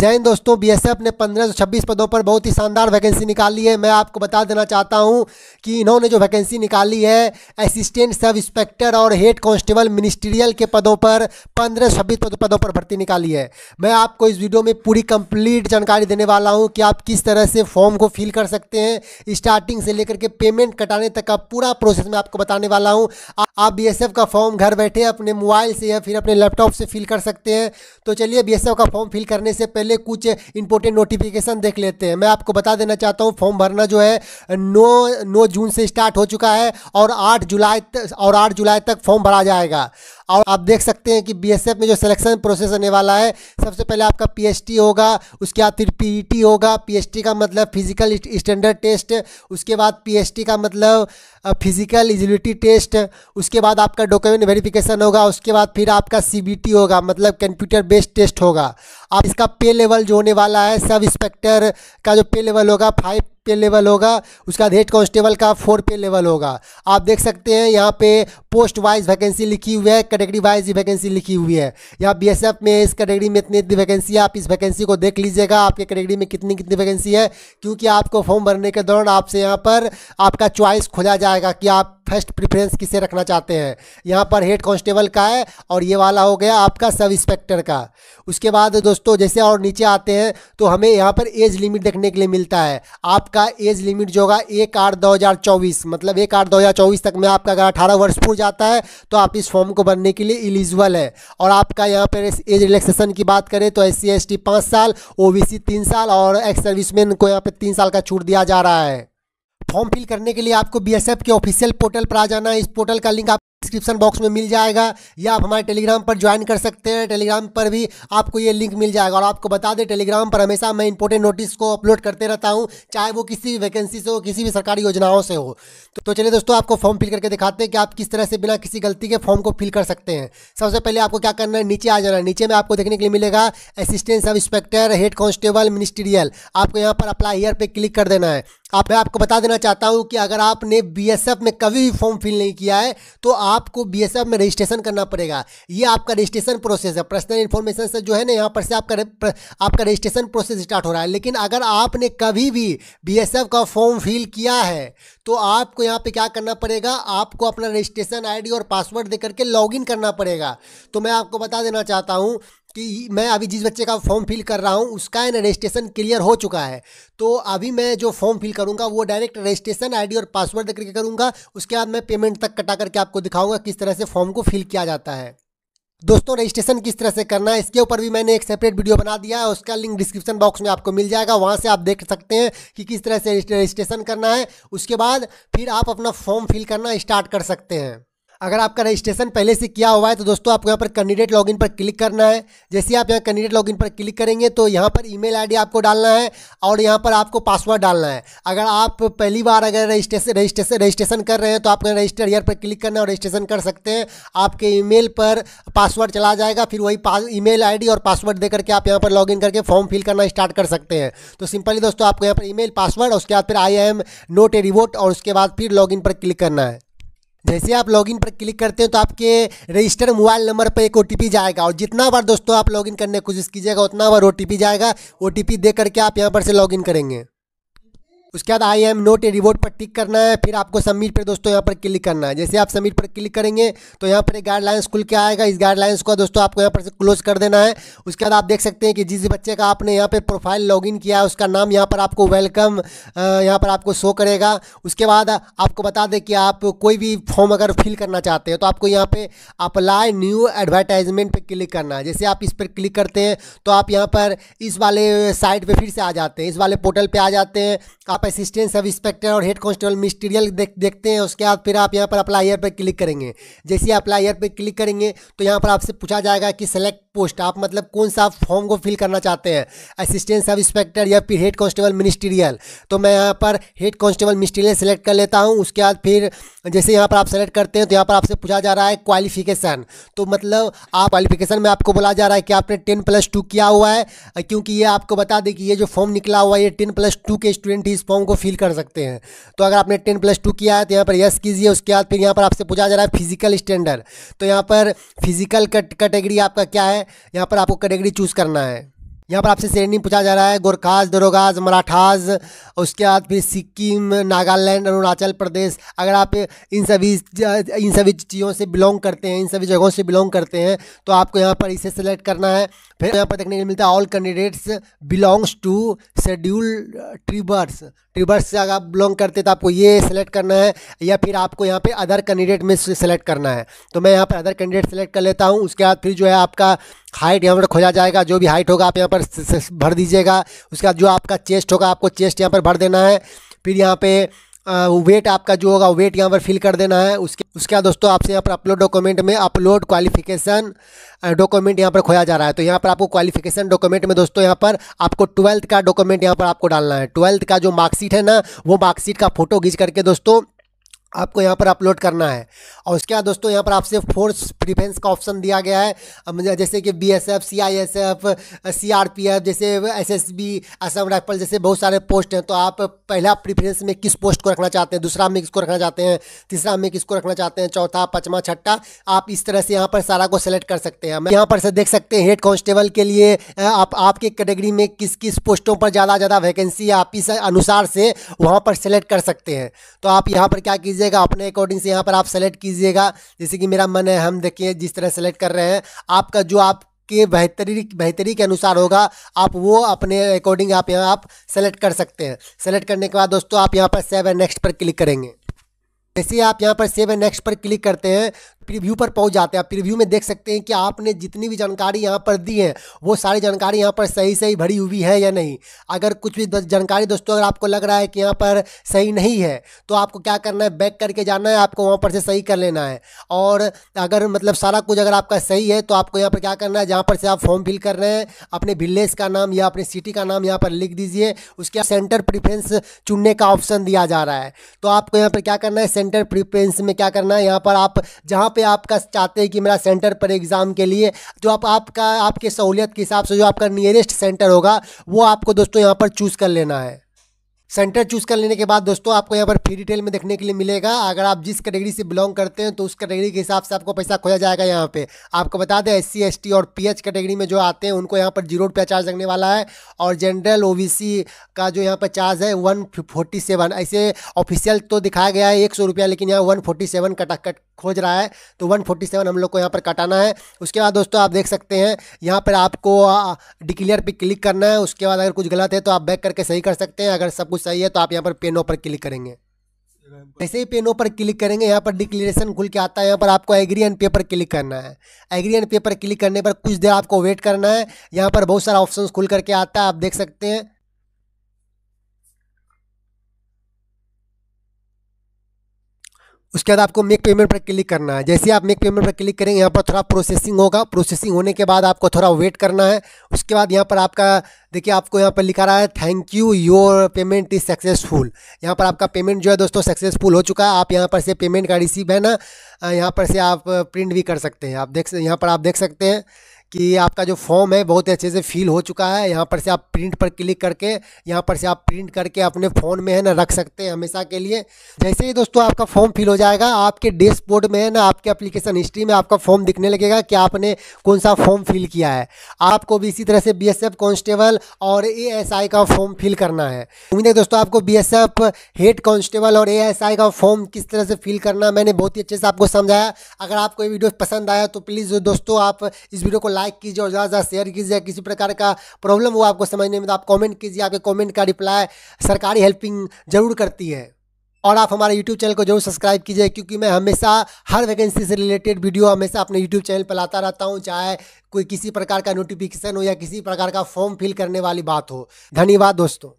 जैन दोस्तों बीएसएफ ने 1526 पदों पर बहुत ही शानदार वैकेंसी निकाली है मैं आपको बता देना चाहता हूं कि इन्होंने जो वैकेंसी निकाली है असिस्टेंट सब इंस्पेक्टर और हेड कांस्टेबल मिनिस्ट्रियल के पदों पर 1526 पदों पर भर्ती निकाली है मैं आपको इस वीडियो में पूरी कंप्लीट जानकारी देने वाला हूँ कि आप किस तरह से फॉर्म को फिल कर सकते हैं स्टार्टिंग से लेकर के पेमेंट कटाने तक का पूरा प्रोसेस मैं आपको बताने वाला हूँ आप बी का फॉर्म घर बैठे अपने मोबाइल से या फिर अपने लैपटॉप से फिल कर सकते हैं तो चलिए बी का फॉर्म फिल करने से पहले पहले कुछ इंपॉर्टेंट नोटिफिकेशन देख लेते हैं मैं आपको बता देना चाहता हूँ फॉर्म भरना जो है नौ नौ जून से स्टार्ट हो चुका है और आठ जुलाई और आठ जुलाई तक फॉर्म भरा जाएगा और आप देख सकते हैं कि बीएसएफ में जो सिलेक्शन प्रोसेस होने वाला है सबसे पहले आपका पीएचटी होगा उसके बाद फिर पीईटी e होगा पीएचटी का मतलब फिजिकल स्टैंडर्ड टेस्ट उसके बाद पीएचटी का मतलब फिजिकल इजिलिटी टेस्ट उसके बाद आपका डॉक्यूमेंट वेरिफिकेशन होगा उसके बाद फिर आपका सी होगा मतलब कंप्यूटर बेस्ड टेस्ट होगा आप इसका पे लेवल जो होने वाला है सब इंस्पेक्टर का जो पे लेवल होगा फाइव पे लेवल होगा उसका हेड कांस्टेबल का फोर पे लेवल होगा आप देख सकते हैं यहाँ पे पोस्ट वाइज वैकेंसी लिखी हुई है कैटेगरी वाइज वैकेंसी लिखी हुई है यहाँ बी में इस कैटेगरी में इतनी इतनी वैकेंसी है आप इस वैकेंसी को देख लीजिएगा आपके कैटेगरी में कितनी कितनी वैकेंसी है क्योंकि आपको फॉर्म भरने के दौरान आपसे यहाँ पर आपका चॉइस खोजा जाएगा कि आप फर्स्ट प्रिफ्रेंस किसे रखना चाहते हैं यहाँ पर हेड कांस्टेबल का है और ये वाला हो गया आपका सब इंस्पेक्टर का उसके बाद दोस्तों जैसे और नीचे आते हैं तो हमें यहाँ पर एज लिमिट देखने के लिए मिलता है आप आपका एज लिमिट जो होगा एक आठ दो हज़ार चौबीस मतलब एक आठ दो हज़ार चौबीस तक में आपका अगर अठारह वर्ष पूर्ण जाता है तो आप इस फॉर्म को भरने के लिए इलिजिबल है और आपका यहाँ पर एज रिलैक्सेशन की बात करें तो एस सी एस साल ओ बी सी साल और एक्स सर्विसमैन को यहाँ पर तीन साल का छूट दिया जा रहा है फॉर्म फिल करने के लिए आपको बी के ऑफिशियल पोर्टल पर आ जाना है इस पोर्टल का लिंक आप डिस्क्रिप्शन बॉक्स में मिल जाएगा या आप हमारे टेलीग्राम पर ज्वाइन कर सकते हैं टेलीग्राम पर भी आपको ये लिंक मिल जाएगा और आपको बता दें टेलीग्राम पर हमेशा मैं इंपॉर्टेंट नोटिस को अपलोड करते रहता हूँ चाहे वो किसी भी वैकेंसी से हो किसी भी सरकारी योजनाओं से हो तो, तो चलिए दोस्तों आपको फॉर्म फिल करके दिखाते हैं कि आप किस तरह से बिना किसी गलती के फॉर्म को फिल कर सकते हैं सबसे पहले आपको क्या करना है नीचे आ जाना है नीचे में आपको देखने के लिए मिलेगा assistant sub inspector head constable ministerial आपको यहाँ पर अप्लाई हेयर पे क्लिक कर देना है आप मैं आपको बता देना चाहता हूँ कि अगर आपने बी में कभी भी फॉर्म फिल नहीं किया है तो आप आपको बी में रजिस्ट्रेशन करना पड़ेगा ये आपका रजिस्ट्रेशन प्रोसेस है पर्सनल इन्फॉर्मेशन से जो है ना यहाँ पर से आपका आपका रजिस्ट्रेशन प्रोसेस स्टार्ट हो रहा है लेकिन अगर आपने कभी भी बी का फॉर्म फिल किया है तो आपको यहाँ पे क्या करना पड़ेगा आपको अपना रजिस्ट्रेशन आईडी और पासवर्ड दे करके लॉगिन करना पड़ेगा तो मैं आपको बता देना चाहता हूँ कि मैं अभी जिस बच्चे का फॉर्म फिल कर रहा हूँ उसका है ना रजिस्ट्रेशन क्लियर हो चुका है तो अभी मैं जो फॉर्म फिल करूँगा वो डायरेक्ट रजिस्ट्रेशन आईडी और पासवर्ड करके करूँगा उसके बाद मैं पेमेंट तक कटा करके आपको दिखाऊँगा किस तरह से फॉर्म को फिल किया जाता है दोस्तों रजिस्ट्रेशन किस तरह से करना है इसके ऊपर भी मैंने एक सेपरेट वीडियो बना दिया है उसका लिंक डिस्क्रिप्शन बॉक्स में आपको मिल जाएगा वहाँ से आप देख सकते हैं कि किस तरह से रजिस्ट्रेशन करना है उसके बाद फिर आप अपना फॉर्म फिल करना स्टार्ट कर सकते हैं अगर आपका रजिस्ट्रेशन पहले से किया हुआ है तो दोस्तों आपको यहाँ पर कैंडिडेट लॉगिन पर क्लिक करना है जैसे आप यहाँ कैंडिडेट लॉगिन पर क्लिक करेंगे तो यहाँ पर ईमेल आईडी आपको डालना है और यहाँ पर आपको पासवर्ड डालना है अगर आप पहली बार अगर रजिस्ट्रेशन रजिस्ट्रेशन रजिस्ट्रेशन कर रहे हैं तो आपने रजिस्टर ईयर पर क्लिक करना और रजिस्ट्रेशन कर सकते हैं आपके ई पर पासवर्ड चला जाएगा फिर वही ई मेल और पासवर्ड दे करके आप यहाँ पर लॉग करके फॉर्म फिल करना स्टार्ट कर सकते हैं तो सिंपली दोस्तों आपको यहाँ पर ई पासवर्ड उसके बाद फिर I am not a robot और उसके बाद फिर लॉग पर क्लिक करना है जैसे आप लॉगिन पर क्लिक करते हैं तो आपके रजिस्टर मोबाइल नंबर पर एक ओ जाएगा और जितना बार दोस्तों आप लॉगिन करने की कोशिश कीजिएगा उतना बार ओ जाएगा ओ टी दे करके आप यहाँ पर से लॉगिन करेंगे उसके बाद I am not a robot पर टिक करना है फिर आपको सबमिट पर दोस्तों यहाँ पर क्लिक करना है जैसे आप सबमिट पर क्लिक करेंगे तो यहाँ पर एक गाइडलाइंस खुल के आएगा इस गाइडलाइंस को दोस्तों आपको यहाँ पर से क्लोज कर देना है उसके बाद आप देख सकते हैं कि जिस बच्चे का आपने यहाँ पर प्रोफाइल लॉगिन किया है उसका नाम यहाँ पर आपको वेलकम यहाँ पर आपको शो करेगा उसके बाद आपको बता दें कि आप कोई भी फॉर्म अगर फिल करना चाहते हैं तो आपको यहाँ पर अप्लाई न्यू एडवर्टाइजमेंट पर क्लिक करना है जैसे आप इस पर क्लिक करते हैं तो आप यहाँ पर इस वाले साइट पर फिर से आ जाते हैं इस वाले पोर्टल पर आ जाते हैं आप असिस्टेंट सब इंस्पेक्टर और हेड कॉन्स्टेबल मिस्टीरियल देख देखते हैं उसके बाद फिर आप यहाँ पर अप्लाईयर पर क्लिक करेंगे जैसे आप अप्लाईयर पर क्लिक करेंगे तो यहाँ पर आपसे पूछा जाएगा कि सेलेक्ट पोस्ट आप मतलब कौन सा फॉर्म को फिल करना चाहते हैं असिस्टेंट सब इंस्पेक्टर या फिर हेड कांस्टेबल मिनिस्टीरियल तो मैं यहाँ पर हेड कॉन्स्टेबल मिनिस्टीरियल सेलेक्ट कर लेता हूँ उसके बाद फिर जैसे यहाँ पर आप सेलेक्ट करते हैं तो यहाँ पर आपसे पूछा जा रहा है क्वालिफिकेशन तो मतलब आप क्वालिफिकेशन में आपको बोला जा रहा है कि आपने टेन प्लस टू किया हुआ है क्योंकि ये आपको बता दें कि ये जो फॉर्म निकला हुआ है ये टेन प्लस टू के स्टूडेंट ही इस फॉर्म को फिल कर सकते हैं तो अगर आपने टेन प्लस टू किया है तो यहाँ पर यस कीजिए उसके बाद फिर यहाँ पर आपसे पूछा जा रहा है फिजिकल स्टैंडर्ड तो यहाँ पर फिजिकल कैटेगरी आपका क्या है यहाँ पर आपको कैटेगरी चूज़ करना है यहाँ पर आपसे श्रेणी पूछा जा रहा है गोरखाज दरोगाज मराठाज उसके बाद फिर सिक्किम नागालैंड अरुणाचल प्रदेश अगर आप इन सभी इन सभी चीज़ों से बिलोंग करते हैं इन सभी जगहों से बिलोंग करते हैं तो आपको यहाँ पर इसे सेलेक्ट करना है फिर यहाँ पर देखने को मिलता है all candidates belongs to schedule tribes tribes से अगर आप बिलोंग करते तो आपको ये सेलेक्ट करना है या फिर आपको यहाँ पर अदर कैंडिडेट में सेलेक्ट करना है तो मैं यहाँ पर अदर कैंडिडेट सेलेक्ट कर लेता हूँ उसके बाद फिर जो है आपका हाइट यहाँ पर खोजा जाएगा जो भी हाइट होगा आप यहाँ पर भर दीजिएगा उसके बाद जो आपका चेस्ट होगा आपको चेस्ट यहाँ पर भर देना है फिर यहाँ पे वेट आपका जो होगा वेट यहाँ पर फिल कर देना है उसके उसके बाद दोस्तों आपसे यहाँ पर अपलोड डॉक्यूमेंट में अपलोड क्वालिफिकेशन डॉक्यूमेंट यहाँ पर खोया जा रहा है तो यहाँ पर आपको क्वालिफिकेशन डॉक्यूमेंट में दोस्तों यहाँ पर आपको ट्वेल्थ का डॉक्यूमेंट यहाँ पर आपको डालना है ट्वेल्थ का जो मार्कशीट है ना वो मार्कशीट का फोटो खींच करके दोस्तों आपको यहाँ पर अपलोड करना है और उसके बाद दोस्तों यहाँ पर आपसे फोर्स प्रिफेंस का ऑप्शन दिया गया है जैसे कि B S F C I S F C R P F जैसे S S B Assam rifle जैसे बहुत सारे पोस्ट हैं तो आप पहला प्रिफ्रेंस में किस पोस्ट को रखना चाहते हैं दूसरा में किसको रखना चाहते हैं तीसरा में किसको रखना चाहते हैं चौथा पचमा छठा आप इस तरह से यहाँ पर सारा को सेलेक्ट कर सकते हैं यहाँ पर से देख सकते हैं हेड कॉन्स्टेबल के लिए आप आपके कैटेगरी में किस किस पोस्टों पर ज़्यादा ज़्यादा वैकेंसी आप इस अनुसार से वहाँ पर सेलेक्ट कर सकते हैं तो आप यहाँ पर क्या कीजिए कीजिएगा अपने अकॉर्डिंग से यहाँ पर आप सेलेक्ट कीजिएगा जैसे कि मेरा मन है हम देखिए जिस तरह सेलेक्ट कर रहे हैं आपका जो आप के बेहतरी बेहतरी के अनुसार होगा आप वो अपने अकॉर्डिंग आप यहाँ आप सेलेक्ट कर सकते हैं सेलेक्ट करने के बाद दोस्तों आप यहाँ पर सेव एंड नेक्स्ट पर क्लिक करेंगे जैसे आप यहाँ पर सेव एंड नेक्स्ट पर क्लिक करते हैं प्रीव्यू पर पहुंच जाते हैं आप प्रीव्यू में देख सकते हैं कि आपने जितनी भी जानकारी यहाँ पर दी है वो सारी जानकारी यहाँ पर सही सही भरी हुई है या नहीं अगर कुछ भी जानकारी दोस्तों अगर आपको लग रहा है कि यहाँ पर सही नहीं है तो आपको क्या करना है बैक करके जाना है आपको वहाँ पर से सही कर लेना है और अगर मतलब सारा कुछ अगर आपका सही है तो आपको यहाँ पर क्या करना है जहाँ पर से आप फॉर्म फिल कर रहे हैं अपने विलेज का नाम या अपने सिटी का नाम यहाँ पर लिख दीजिए उसके सेंटर प्रिफ्रेंस चुनने का ऑप्शन दिया जा रहा है तो आपको यहाँ पर क्या करना है सेंटर प्रिफ्रेंस में क्या करना है यहाँ पर आप जहाँ पे आपका चाहते हैं कि मेरा सेंटर पर एग्ज़ाम के लिए जो आप आपका आपके सहूलियत के हिसाब से जो आपका नियरेस्ट सेंटर होगा वो आपको दोस्तों यहाँ पर चूज़ कर लेना है सेंटर चूज कर लेने के बाद दोस्तों आपको यहाँ पर फ्री डिटेल में देखने के लिए मिलेगा अगर आप जिस कैटेगरी से बिलोंग करते हैं तो उस कैटेगरी के हिसाब से आपको पैसा खोया जाएगा यहाँ पे आपको बता दें एस सी और पीएच कैटेगरी में जो आते हैं उनको यहाँ पर जीरो रुपया चार्ज लगने वाला है और जनरल ओ का जो यहाँ पर चार्ज है वन ऐसे ऑफिशियल तो दिखाया गया है एक लेकिन यहाँ वन कटा कट खोज रहा है तो 147 हम लोग को यहाँ पर कटाना है उसके बाद दोस्तों आप देख सकते हैं यहाँ पर आपको डिक्लेयर पे क्लिक करना है उसके बाद अगर कुछ गलत है तो आप बैक करके सही कर सकते हैं अगर सब कुछ सही है तो आप यहाँ पर पेनों पर क्लिक करेंगे जैसे ही पेनों पर क्लिक करेंगे यहाँ पर डिक्लेरेशन खुल के आता है यहाँ पर आपको एग्री एंड पेपर क्लिक करना है एग्री एंड पेपर क्लिक करने पर कुछ देर आपको वेट करना है यहाँ पर बहुत सारा ऑप्शन खुल करके आता है आप देख सकते हैं उसके बाद आपको मेक पेमेंट पर क्लिक करना है जैसे आप मेक पेमेंट पर क्लिक करेंगे यहाँ पर थोड़ा प्रोसेसिंग होगा प्रोसेसिंग होने के बाद आपको थोड़ा वेट करना है उसके बाद यहाँ पर आपका देखिए आपको यहाँ पर लिखा रहा है thank you your payment is successful यहाँ पर आपका पेमेंट जो है दोस्तों सक्सेसफुल हो चुका है आप यहाँ पर से पेमेंट का रिसीव है ना यहाँ पर से आप प्रिंट भी कर सकते हैं आप देख यहाँ पर आप देख सकते हैं कि आपका जो फॉर्म है बहुत अच्छे से फिल हो चुका है यहाँ पर से आप प्रिंट पर क्लिक करके यहाँ पर से आप प्रिंट करके अपने फ़ोन में है ना रख सकते हैं हमेशा के लिए जैसे ही दोस्तों आपका फॉर्म फिल हो जाएगा आपके डैशबोर्ड में है ना आपके एप्लीकेशन हिस्ट्री में आपका फॉर्म दिखने लगेगा कि आपने कौन सा फॉर्म फिल किया है आपको भी इसी तरह से बी एस और ए का फॉर्म फिल करना है उम्मीद है दोस्तों आपको बी हेड कॉन्स्टेबल और ए का फॉर्म किस तरह से फिल करना मैंने बहुत ही अच्छे से आपको समझाया अगर आपको ये वीडियो पसंद आया तो प्लीज़ दोस्तों आप इस वीडियो को लाइक लाइक कीजिए और ज़्यादा से ज़्यादा शेयर कीजिए किसी प्रकार का प्रॉब्लम हो आपको समझने में तो आप कॉमेंट कीजिए आपके कॉमेंट का रिप्लाई सरकारी हेल्पिंग जरूर करती है और आप हमारे YouTube चैनल को जरूर सब्सक्राइब कीजिए क्योंकि मैं हमेशा हर वैकेंसी से रिलेटेड वीडियो हमेशा अपने YouTube चैनल पर लाता रहता हूँ चाहे कोई किसी प्रकार का नोटिफिकेशन हो या किसी प्रकार का फॉर्म फिल करने वाली बात हो धन्यवाद दोस्तों